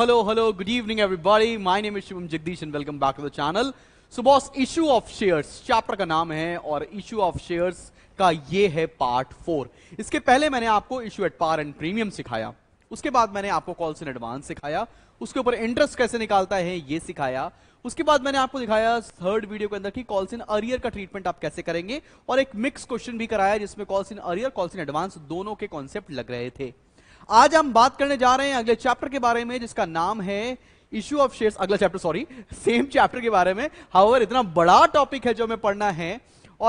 hello, hello. Good evening, everybody. My name is Shivam Jagdish and welcome back to the channel. So, boss, issue of shares chapter का नाम है और issue of shares का ये है part four इसके पहले मैंने आपको issue at par and premium सिखाया उसके बाद मैंने आपको कॉल्स इन एडवांस सिखाया उसके ऊपर इंटरेस्ट कैसे निकालता है ये सिखाया उसके बाद मैंने आपको दिखाया थर्ड वीडियो के अंदर कि कॉल्स इन अरियर का ट्रीटमेंट आप कैसे करेंगे और एक मिक्स क्वेश्चन भी कराया जिसमें calls in arrear calls in advance दोनों के कॉन्सेप्ट लग रहे थे आज हम बात करने जा रहे हैं अगले चैप्टर के बारे में जिसका नाम है इश्यू ऑफ शेयर्स अगला चैप्टर सॉरी सेम चैप्टर के बारे में हावर इतना बड़ा टॉपिक है जो हमें पढ़ना है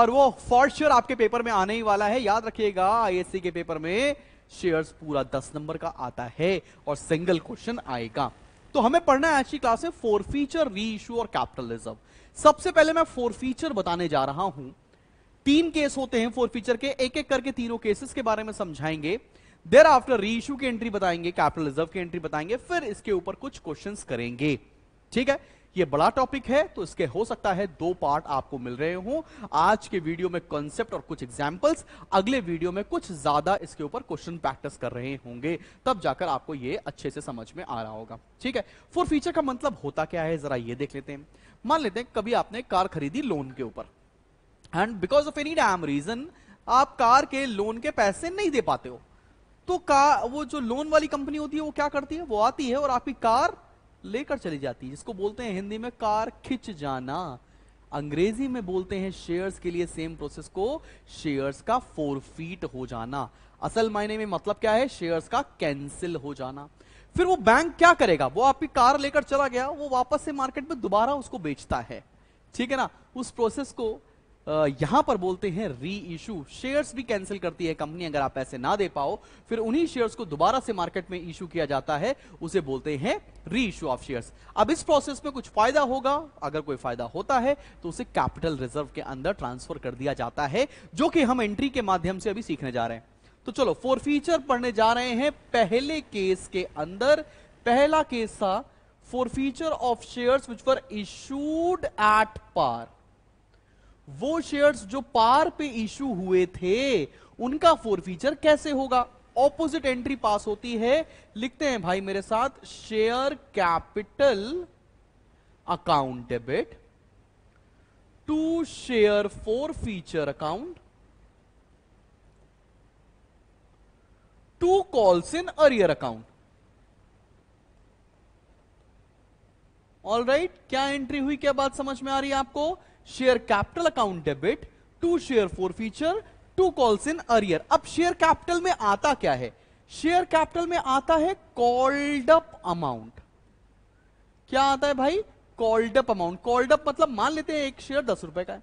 और वो फॉर श्योर आपके पेपर में आने ही वाला है याद रखिएगा आईएससी के पेपर में शेयर्स पूरा दस नंबर का आता है और सिंगल क्वेश्चन आएगा तो हमें पढ़ना है आज की क्लास में फोर फीचर री इशू और कैपिटलिज्म सबसे पहले मैं फोर फीचर बताने जा रहा हूं तीन केस होते हैं फोर फीचर के एक एक करके तीनों केसेस के बारे में समझाएंगे देर आफ्टर रीइश्यू की एंट्री बताएंगे कैपिटल रिजर्व की एंट्री बताएंगे फिर इसके ऊपर कुछ क्वेश्चन करेंगे ठीक है ये बड़ा टॉपिक है तो इसके हो सकता है दो पार्ट आपको मिल रहे हो आज के वीडियो में कॉन्सेप्ट और कुछ एग्जाम्पल्स अगले वीडियो में कुछ ज्यादा इसके ऊपर क्वेश्चन प्रैक्टिस कर रहे होंगे तब जाकर आपको ये अच्छे से समझ में आ रहा होगा ठीक है फोर फ्यूचर का मतलब होता क्या है जरा ये देख लेते हैं मान लेते हैं कभी आपने कार खरीदी लोन के ऊपर and because of any damn reason आप कार के लोन के पैसे नहीं दे पाते हो तो का वो जो लोन वाली कंपनी होती है वो क्या करती है वो आती है और आपकी कार लेकर चली जाती है जिसको बोलते हैं हिंदी में कार खिंच जाना अंग्रेजी में बोलते हैं शेयर्स के लिए सेम प्रोसेस को शेयर्स का फोरफीट हो जाना असल मायने में मतलब क्या है शेयर्स का कैंसिल हो जाना फिर वो बैंक क्या करेगा वो आपकी कार लेकर चला गया वो वापस से मार्केट में दोबारा उसको बेचता है ठीक है ना उस प्रोसेस को यहां पर बोलते हैं री इशू शेयर्स भी कैंसिल करती है कंपनी अगर आप पैसे ना दे पाओ फिर उन्हीं शेयर्स को दोबारा से मार्केट में इशू किया जाता है उसे बोलते हैं री इशू ऑफ शेयर्स अब इस प्रोसेस में कुछ फायदा होगा अगर कोई फायदा होता है तो उसे कैपिटल रिजर्व के अंदर ट्रांसफर कर दिया जाता है जो कि हम एंट्री के माध्यम से अभी सीखने जा रहे हैं तो चलो फोर फीचर पढ़ने जा रहे हैं पहले केस के अंदर पहला केस था forfeiture of shares which for issued at par वो शेयर्स जो पार पे इशू हुए थे उनका फोर फीचर कैसे होगा ऑपोजिट एंट्री पास होती है लिखते हैं भाई मेरे साथ share capital account debit to share four forfeiture account to calls in arrear account all right क्या एंट्री हुई क्या बात समझ में आ रही है आपको share capital account debit to share four forfeiture to calls in arrear अब शेयर कैपिटल में आता क्या है शेयर कैपिटल में आता है कॉल्ड अप अमाउंट क्या आता है भाई called up amount called up मतलब मान लेते हैं एक शेयर दस रुपए का है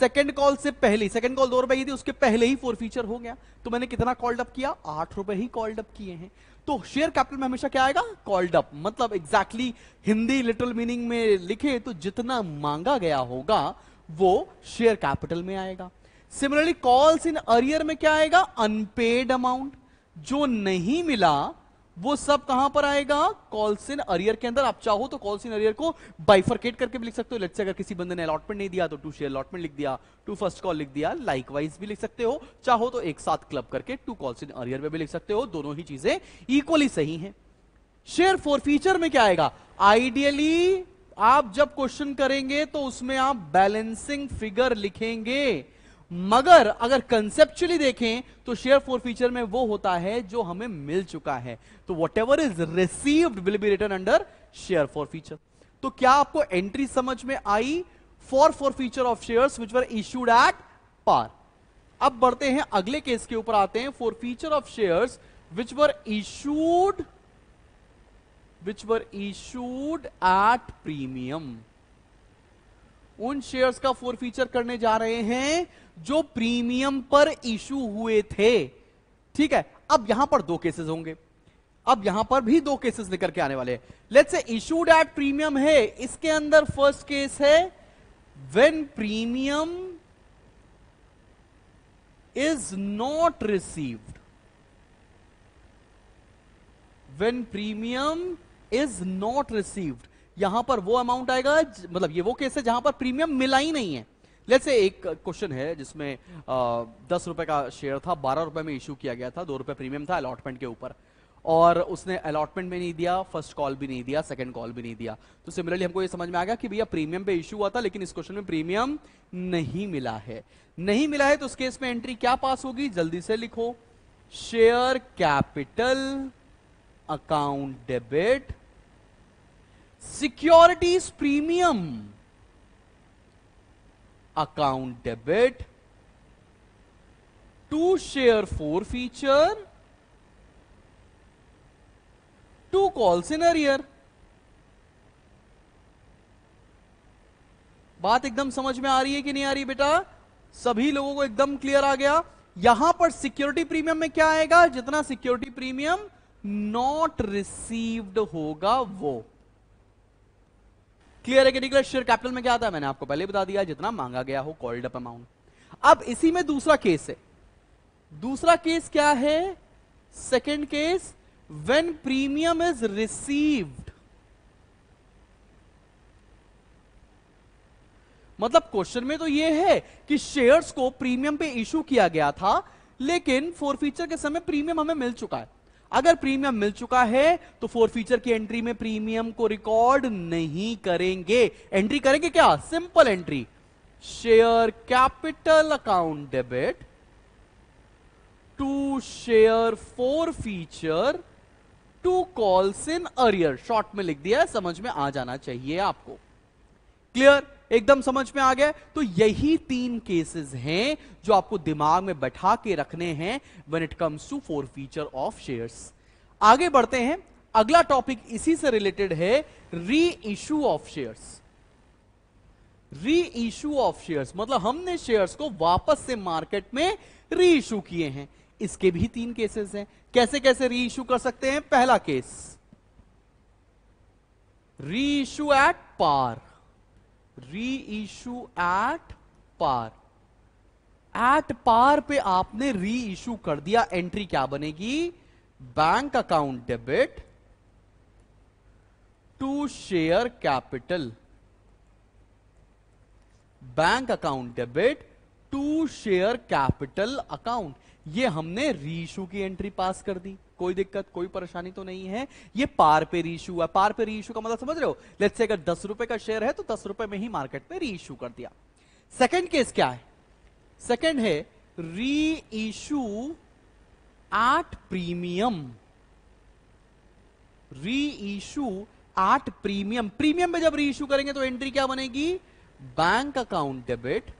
सेकंड कॉल से पहले सेकंड कॉल दो रुपए की थी उसके पहले ही फोर फीचर हो गया तो मैंने कितना कॉल्ड अप किया आठ रुपए ही कॉल्ड अप किए हैं तो शेयर कैपिटल में हमेशा क्या आएगा कॉल्ड अप मतलब exactly exactly Hindi literal meaning में लिखे तो जितना मांगा गया होगा वो शेयर कैपिटल में आएगा सिमिलरली कॉल्स इन अरियर में क्या आएगा अनपेड अमाउंट जो नहीं मिला वो सब कहां पर आएगा कॉल्सिन अरियर के अंदर आप चाहो तो कॉल्सिन अरियर को बाइफरकेट करके भी लिख सकते हो लेट्स अगर किसी बंदे ने अलॉटमेंट नहीं दिया तो टू शेयर अलॉटमेंट लिख दिया टू फर्स्ट कॉल लिख दिया लाइकवाइज भी लिख सकते हो चाहो तो एक साथ क्लब करके टू कॉल्सिन अरियर में भी लिख सकते हो दोनों ही चीजें इक्वली सही है शेयर फॉर फीचर में क्या आएगा आइडियली आप जब क्वेश्चन करेंगे तो उसमें आप बैलेंसिंग फिगर लिखेंगे मगर अगर कंसेप्चुअली देखें तो शेयर फोर फीचर में वो होता है जो हमें मिल चुका है तो whatever is received will be return under share four forfeiture तो क्या आपको एंट्री समझ में आई for forfeiture of share which were issued at par अब बढ़ते हैं अगले केस के ऊपर आते हैं forfeiture of shares which were issued which were issued at premium उन शेयर्स का फोर फीचर करने जा रहे हैं जो प्रीमियम पर इशू हुए थे ठीक है अब यहां पर दो केसेस होंगे अब यहां पर भी दो केसेस निकल के आने वाले हैं let's say issued at premium है इसके अंदर फर्स्ट केस है when premium is not received when premium is not received यहां पर वो अमाउंट आएगा मतलब ये वो केस है जहां पर प्रीमियम मिला ही नहीं है लेट से एक क्वेश्चन है जिसमें दस रुपए का शेयर था बारह रुपए में इश्यू किया गया था दो रुपए प्रीमियम था अलॉटमेंट के ऊपर और उसने अलॉटमेंट में नहीं दिया फर्स्ट कॉल भी नहीं दिया सेकंड कॉल भी नहीं दिया तो सिमिलरली हमको ये समझ में आ गया कि भैया प्रीमियम पे इश्यू हुआ था लेकिन इस क्वेश्चन में प्रीमियम नहीं मिला है नहीं मिला है तो उस केस में एंट्री क्या पास होगी जल्दी से लिखो share capital account debit securities premium account debit to share four forfeiture to calls in arrear बात एकदम समझ में आ रही है कि नहीं आ रही बेटा सभी लोगों को एकदम क्लियर आ गया यहां पर सिक्योरिटी प्रीमियम में क्या आएगा जितना सिक्योरिटी प्रीमियम नॉट रिसीव्ड होगा वो क्लियर है कि निकला शेयर कैपिटल में क्या आता है मैंने आपको पहले बता दिया जितना मांगा गया हो कॉल्ड अप अमाउंट अब इसी में दूसरा केस है दूसरा केस क्या है second case when premium is receive मतलब क्वेश्चन में तो यह है कि शेयर्स को प्रीमियम पे इश्यू किया गया था लेकिन फोर फीचर के समय प्रीमियम हमें मिल चुका है अगर प्रीमियम मिल चुका है तो फोर फीचर की एंट्री में प्रीमियम को रिकॉर्ड नहीं करेंगे एंट्री करेंगे क्या simple entry share capital account debit to share four forfeiture to calls in arrear short में लिख दिया समझ में आ जाना चाहिए आपको क्लियर एकदम समझ में आ गया तो यही तीन केसेस हैं जो आपको दिमाग में बैठा के रखने हैं when it comes to forfeiture of shares आगे बढ़ते हैं अगला टॉपिक इसी से रिलेटेड है reissue of shares reissue of shares मतलब हमने शेयर्स को वापस से मार्केट में री इशू किए हैं इसके भी तीन केसेस हैं कैसे कैसे री इशू कर सकते हैं पहला case reissue at par reissue at par at par पे आपने रीइशू कर दिया एंट्री क्या बनेगी bank account debit to share capital bank account debit to share capital account ये हमने रीशू की एंट्री पास कर दी कोई दिक्कत कोई परेशानी तो नहीं है ये पार पे रीशू है पार पे रीशू का मतलब समझ रहे हो लेट्स से अगर दस रुपए का शेयर है तो दस रुपए में ही मार्केट में रीइशू कर दिया सेकंड केस क्या है सेकंड है reissue premium reissue premium premium में जब री करेंगे तो एंट्री क्या बनेगी bank account debit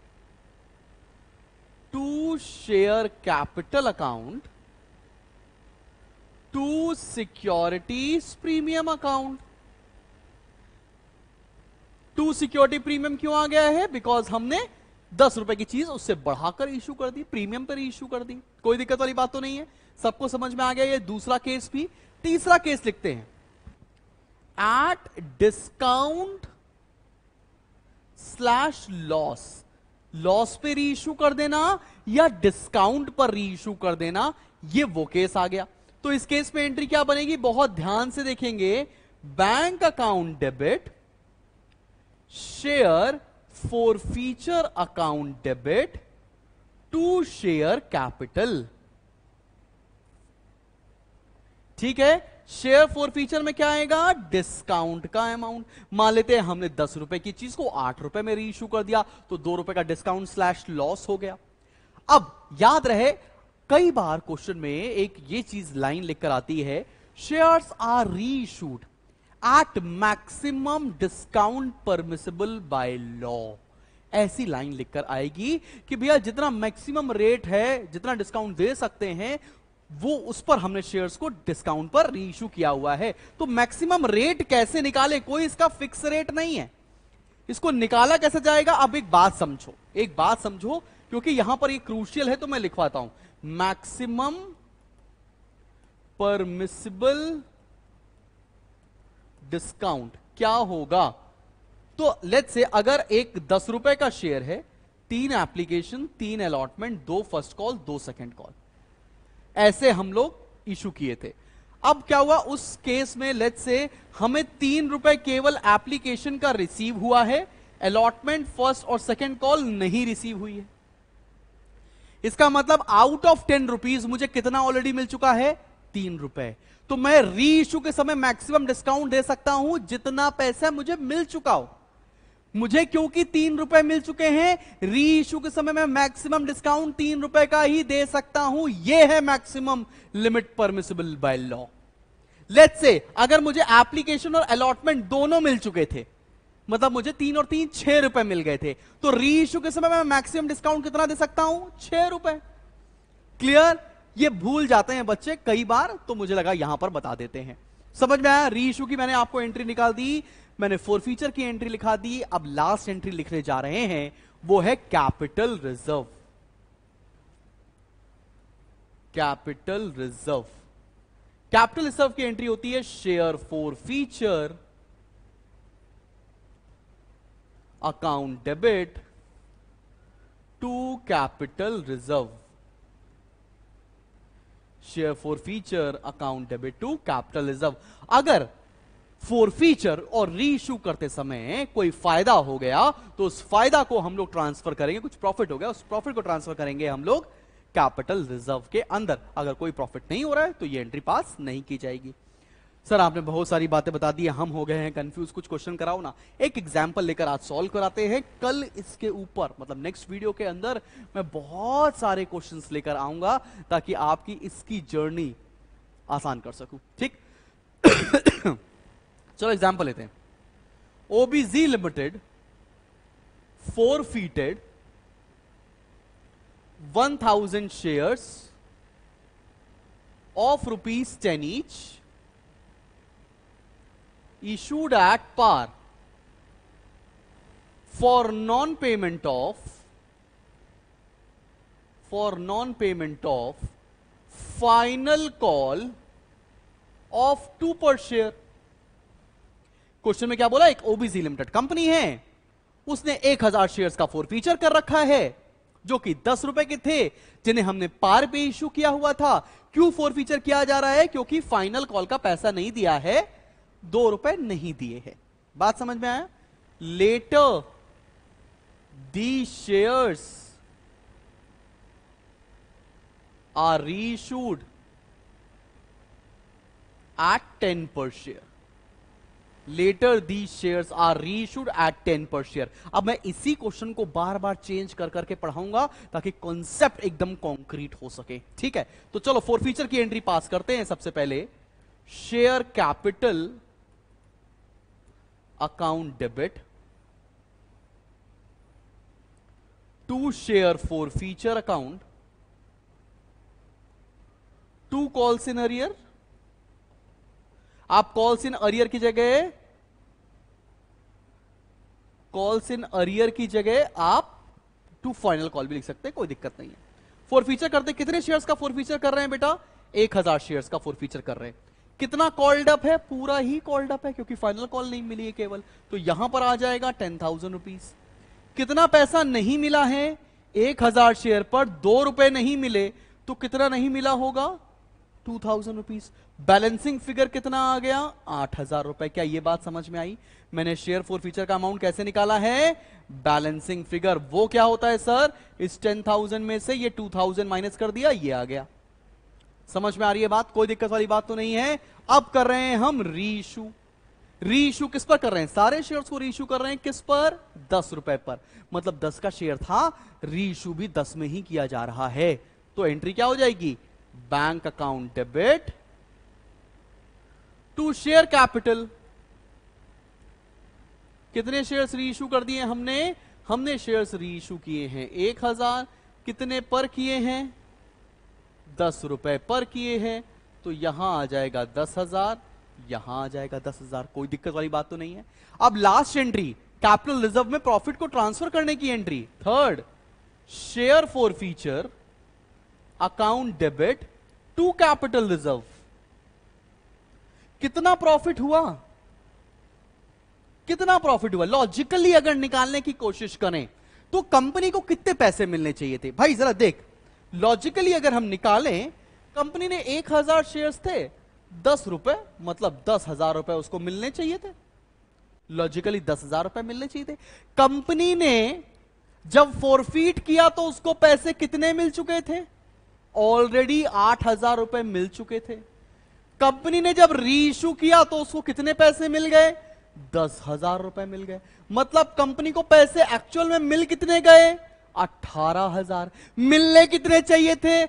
to share capital account to securities premium account to security premium क्यों आ गया है बिकॉज हमने दस रुपए की चीज उससे बढ़ाकर इश्यू कर दी प्रीमियम पर इश्यू कर दी कोई दिक्कत वाली बात तो नहीं है सबको समझ में आ गया ये दूसरा केस भी तीसरा केस लिखते हैं at discount slash loss loss पे री इशू कर देना या डिस्काउंट पर री इशू कर देना ये वो केस आ गया तो इस केस में एंट्री क्या बनेगी बहुत ध्यान से देखेंगे bank account debit share forfeiture account debit to share capital ठीक है शेयर फॉर फीचर में क्या आएगा डिस्काउंट का अमाउंट मान लेते हैं हमने दस रुपए की चीज को आठ रुपए में री इश्यू कर दिया तो दो रुपए का डिस्काउंट स्लैश लॉस हो गया अब याद रहे कई बार क्वेश्चन में एक ये चीज लाइन लिखकर आती है shares are reissued at maximum discount permissible by law ऐसी लाइन लिखकर आएगी कि भैया जितना मैक्सिमम रेट है जितना डिस्काउंट दे सकते हैं वो उस पर हमने शेयर्स को डिस्काउंट पर रीइश्यू किया हुआ है तो मैक्सिमम रेट कैसे निकाले कोई इसका फिक्स रेट नहीं है इसको निकाला कैसे जाएगा अब एक बात समझो एक बात समझो क्योंकि यहां पर ये क्रूशियल है तो मैं लिखवाता हूं मैक्सिमम परमिसिबल डिस्काउंट क्या होगा तो लेट से अगर एक दस रुपए का शेयर है तीन एप्लीकेशन तीन अलॉटमेंट दो फर्स्ट कॉल दो सेकेंड कॉल ऐसे हम लोग इशू किए थे अब क्या हुआ उस केस में लेट से हमें तीन रुपए केवल एप्लीकेशन का रिसीव हुआ है अलॉटमेंट फर्स्ट और सेकेंड कॉल नहीं रिसीव हुई है इसका मतलब आउट ऑफ टेन रुपीज मुझे कितना ऑलरेडी मिल चुका है तीन रुपए तो मैं री इश्यू के समय मैक्सिमम डिस्काउंट दे सकता हूं जितना पैसा मुझे मिल चुका हो मुझे क्योंकि तीन रुपए मिल चुके हैं री इशू के समय में मैक्सिमम डिस्काउंट तीन रुपए का ही दे सकता हूं यह है maximum limit permissible by law let's say अगर मुझे एप्लीकेशन और अलॉटमेंट दोनों मिल चुके थे मतलब मुझे तीन और तीन छह रुपए मिल गए थे तो री इशू के समय मैं मैक्सिमम डिस्काउंट कितना दे सकता हूं छह रुपए क्लियर ये भूल जाते हैं बच्चे कई बार तो मुझे लगा यहां पर बता देते हैं समझ में आया री इशू की मैंने आपको एंट्री निकाल दी मैंने फोर फीचर की एंट्री लिखा दी अब लास्ट एंट्री लिखने जा रहे हैं वो है capital reserve capital reserve capital reserve की एंट्री होती है share four forfeiture account debit to capital reserve share forfeiture account debit to capital reserve अगर फोरफीचर और रीइश्यू करते समय कोई फायदा हो गया तो उस फायदा को हम लोग ट्रांसफर करेंगे कुछ प्रॉफिट हो गया उस प्रॉफिट को ट्रांसफर करेंगे हम लोग कैपिटल रिजर्व के अंदर अगर कोई प्रॉफिट नहीं हो रहा है तो ये एंट्री पास नहीं की जाएगी सर आपने बहुत सारी बातें बता दी हम हो गए हैं कंफ्यूज कुछ क्वेश्चन कराओ ना एक एग्जाम्पल लेकर आज सॉल्व कराते हैं कल इसके ऊपर मतलब नेक्स्ट वीडियो के अंदर मैं बहुत सारे क्वेश्चन लेकर आऊंगा ताकि आपकी इसकी जर्नी आसान कर सकू ठीक चलो एग्जाम्पल लेते हैं OBG limited forfeited one thousand shares of rupees ten each issued at par for non payment of for non payment of final call of two per share question में क्या बोला एक ओबीसी लिमिटेड कंपनी है उसने एक हजार share का four feature कर रखा है जो कि दस रुपए के थे जिन्हें हमने पार पे इश्यू किया हुआ था क्यों फोर फीचर किया जा रहा है क्योंकि फाइनल कॉल का पैसा नहीं दिया है दो रुपए नहीं दिए हैं बात समझ में आया later the shares are reissued at ten per share later the share are reissued at ten per share अब मैं इसी क्वेश्चन को बार बार चेंज कर करके पढ़ाऊंगा ताकि कॉन्सेप्ट एकदम कॉन्क्रीट हो सके ठीक है तो चलो फोर फीचर की एंट्री पास करते हैं सबसे पहले share capital account debit to share four forfeiture account to calls in arrear आप कॉल्स इन अरियर की जगह कॉल्स इन अरियर की जगह आप टू फाइनल कॉल भी लिख सकते हैं कोई दिक्कत नहीं है फोर फीचर करते कितने शेयर्स का फोर फीचर कर रहे हैं बेटा एक हजार शेयर्स का फोर फीचर कर रहे हैं कितना कॉल्ड अप है पूरा ही कॉल्ड अप है क्योंकि फाइनल कॉल नहीं मिली है केवल तो यहां पर आ जाएगा टेन थाउजेंड रुपीज कितना पैसा नहीं मिला है एक हजार शेयर पर दो रुपए नहीं मिले तो कितना नहीं मिला होगा two thousand rupees balancing figure कितना आ गया आठ हजार रुपए क्या ये बात समझ में आई मैंने शेयर फोर फ्यूचर का अमाउंट कैसे निकाला है बैलेंसिंग फिगर वो क्या होता है सर इस टेन थाउजेंड में से ये टू थाउजेंड माइनस कर दिया ये आ गया समझ में आ रही है बात कोई दिक्कत वाली बात तो नहीं है अब कर रहे हैं हम रीशू रीइशू किस पर कर रहे हैं सारे शेयर को रीइशू कर रहे हैं किस पर दस रुपए पर मतलब दस का शेयर था रीइशू भी दस में ही किया जा रहा है तो एंट्री क्या हो जाएगी bank account debit to share capital कितने शेयर्स रीइशू कर दिए हमने हमने शेयर्स रीइशू किए हैं एक हजार कितने पर किए हैं दस रुपए पर किए हैं तो यहां आ जाएगा दस हजार यहां आ जाएगा दस हजार कोई दिक्कत वाली बात तो नहीं है अब लास्ट एंट्री कैपिटल रिजर्व में प्रॉफिट को ट्रांसफर करने की entry third share forfeiture account debit to capital reserve कितना प्रॉफिट हुआ कितना प्रॉफिट हुआ लॉजिकली अगर निकालने की कोशिश करें तो कंपनी को कितने पैसे मिलने चाहिए थे भाई जरा देख लॉजिकली अगर हम निकालें कंपनी ने एक हजार शेयर थे दस रुपए मतलब दस हजार रुपए उसको मिलने चाहिए थे लॉजिकली दस हजार रुपए मिलने चाहिए थे कंपनी ने जब फोरफीट किया तो उसको पैसे कितने मिल चुके थे ऑलरेडी आठ हजार रुपए मिल चुके थे कंपनी ने जब रीइशू किया तो उसको कितने पैसे मिल गए दस हजार रुपए मिल गए मतलब कंपनी को पैसे एक्चुअल में मिल कितने गए अठारह हजार मिलने कितने चाहिए थे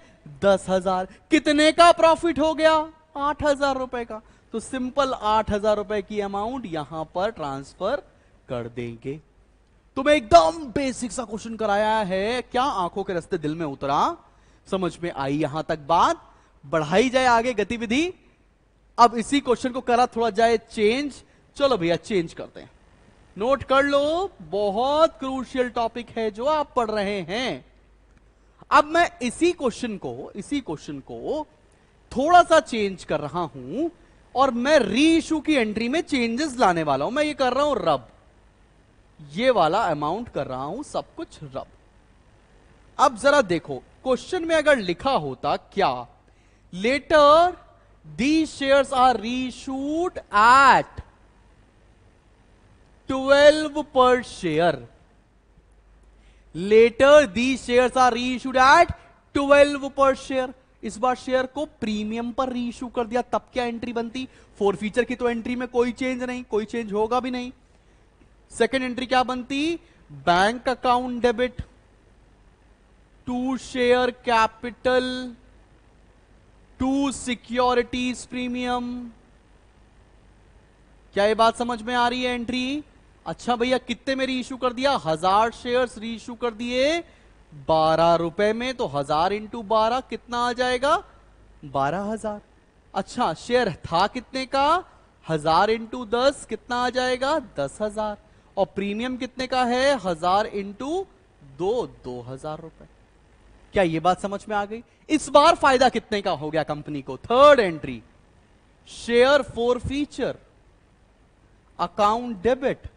दस हजार कितने का प्रॉफिट हो गया आठ हजार रुपए का तो सिंपल आठ हजार रुपए की अमाउंट यहां पर ट्रांसफर कर देंगे तुम्हें तो एकदम बेसिक सा क्वेश्चन कराया है क्या आंखों के रस्ते दिल में उतरा समझ में आई यहां तक बात बढ़ाई जाए आगे गतिविधि अब इसी क्वेश्चन को करा थोड़ा जाए चेंज चलो भैया चेंज करते हैं नोट कर लो बहुत क्रूशियल टॉपिक है जो आप पढ़ रहे हैं अब मैं इसी क्वेश्चन को इसी क्वेश्चन को थोड़ा सा चेंज कर रहा हूं और मैं रीइशू की एंट्री में चेंजेस लाने वाला हूं मैं ये कर रहा हूं रब ये वाला अमाउंट कर रहा हूं सब कुछ रब अब जरा देखो क्वेश्चन में अगर लिखा होता क्या later the shares are reissued at twelve per share later the shares are reissued at twelve per share इस बार शेयर को प्रीमियम पर रीशू कर दिया तब क्या एंट्री बनती फोर फीचर की तो एंट्री में कोई चेंज नहीं कोई चेंज होगा भी नहीं सेकेंड एंट्री क्या बनती bank account debit to share capital to securities premium क्या ये बात समझ में आ रही है एंट्री अच्छा भैया कितने में री इशू कर दिया हजार शेयर्स री इशू कर दिए बारह रुपए में तो हजार इंटू बारह कितना आ जाएगा बारह हजार अच्छा शेयर था कितने का हजार इंटू दस कितना आ जाएगा दस हजार और प्रीमियम कितने का है हजार इंटू दो दो हजार रुपए क्या यह बात समझ में आ गई इस बार फायदा कितने का हो गया कंपनी को third entry share forfeiture account debit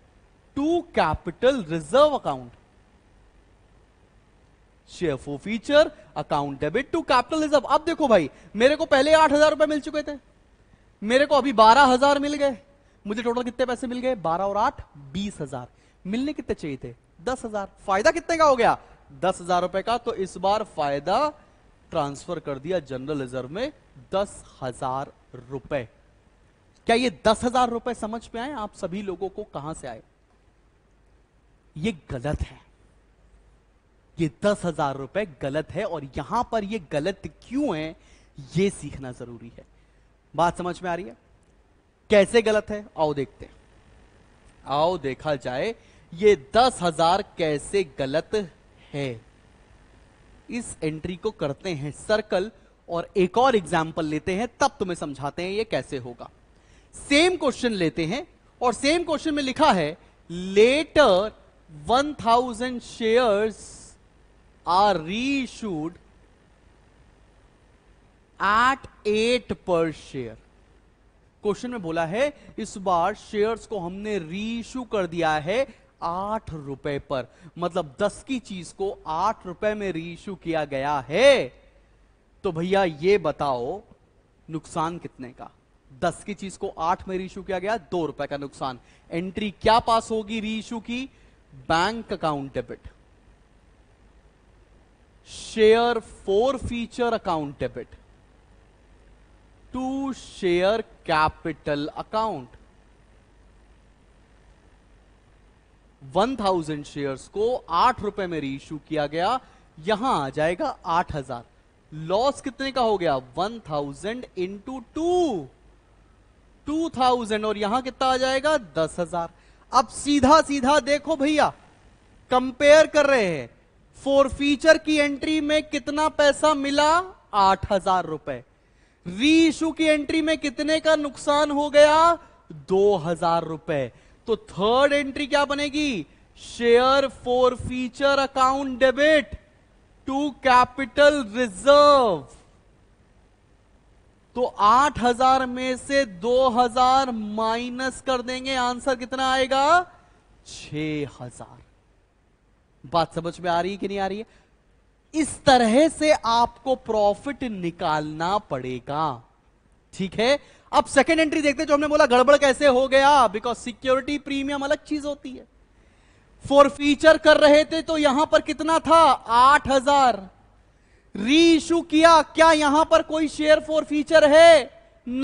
to capital reserve account share forfeiture account debit to capital reserve अब देखो भाई मेरे को पहले आठ हजार रुपए मिल चुके थे मेरे को अभी बारह हजार मिल गए मुझे टोटल कितने पैसे मिल गए बारह और आठ बीस हजार मिलने कितने चाहिए थे दस हजार फायदा कितने का हो गया दस हजार रुपए का तो इस बार फायदा ट्रांसफर कर दिया जनरल रिजर्व में दस हजार रुपए क्या ये दस हजार रुपए समझ में आए आप सभी लोगों को कहां से आए ये गलत है ये दस हजार रुपए गलत है और यहां पर ये गलत क्यों है ये सीखना जरूरी है बात समझ में आ रही है कैसे गलत है आओ देखते हैं आओ देखा जाए ये दस हजार कैसे गलत है इस एंट्री को करते हैं सर्कल और एक और एग्जाम्पल लेते हैं तब तुम्हें समझाते हैं ये कैसे होगा सेम क्वेश्चन लेते हैं और सेम क्वेश्चन में लिखा है later 1000 shares are reissued at eight per share question में बोला है इस बार शेयर्स को हमने रीशू कर दिया है आठ रुपए पर मतलब दस की चीज को आठ रुपए में रीइश्यू किया गया है तो भैया ये बताओ नुकसान कितने का दस की चीज को आठ में रीइश्यू किया गया दो रुपए का नुकसान एंट्री क्या पास होगी रीइशू की bank account debit share four forfeiture account debit to share capital account 1000 shares को आठ रुपए में रीइश्यू किया गया यहां आ जाएगा 8000 लॉस कितने का हो गया 1000 thousand into two two thousand और यहां कितना आ जाएगा दस हजार अब सीधा सीधा देखो भैया कंपेयर कर रहे हैं फोर फीचर की एंट्री में कितना पैसा मिला आठ हजार रुपए री इशू की एंट्री में कितने का नुकसान हो गया दो हजार रुपए तो थर्ड एंट्री क्या बनेगी share forfeiture account debit to capital reserve तो 8000 में से 2000 माइनस कर देंगे आंसर कितना आएगा 6000 बात समझ में आ रही है कि नहीं आ रही है इस तरह से आपको प्रॉफिट निकालना पड़ेगा ठीक है अब सेकेंड एंट्री देखते जो हमने बोला गड़बड़ कैसे हो गया बिकॉज सिक्योरिटी प्रीमियम अलग चीज होती है फॉर फीचर कर रहे थे तो यहां पर कितना था आठ हजार री इशू किया क्या यहां पर कोई शेयर फॉर फीचर है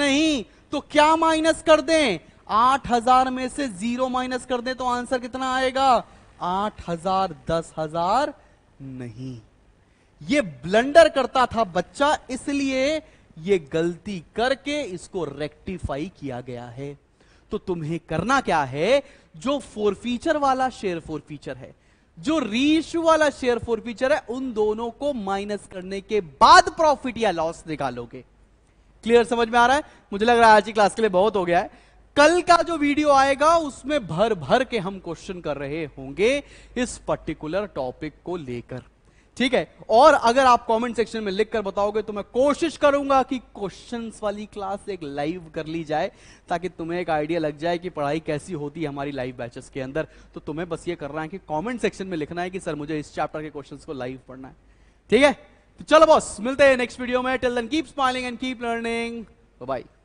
नहीं तो क्या माइनस कर दें आठ हजार में से जीरो माइनस कर दें तो आंसर कितना आएगा आठ हजार दस हजार नहीं ये ब्लंडर करता था बच्चा इसलिए ये गलती करके इसको रेक्टिफाई किया गया है तो तुम्हें करना क्या है जो फोर फीचर वाला शेयर फोर फीचर है जो रीशू वाला शेयर फोर फीचर है उन दोनों को माइनस करने के बाद प्रॉफिट या लॉस निकालोगे क्लियर समझ में आ रहा है मुझे लग रहा है आज की क्लास के लिए बहुत हो गया है कल का जो वीडियो आएगा उसमें भर भर के हम क्वेश्चन कर रहे होंगे इस पर्टिकुलर टॉपिक को लेकर ठीक है और अगर आप कमेंट सेक्शन में लिखकर बताओगे तो मैं कोशिश करूंगा कि क्वेश्चंस वाली क्लास एक लाइव कर ली जाए ताकि तुम्हें एक आइडिया लग जाए कि पढ़ाई कैसी होती है हमारी लाइव बैचेस के अंदर तो तुम्हें बस ये करना है कि कमेंट सेक्शन में लिखना है कि सर मुझे इस चैप्टर के क्वेश्चंस को लाइव पढ़ना है ठीक है तो चलो बॉस मिलते हैं नेक्स्ट वीडियो में till then keep smiling and keep learning by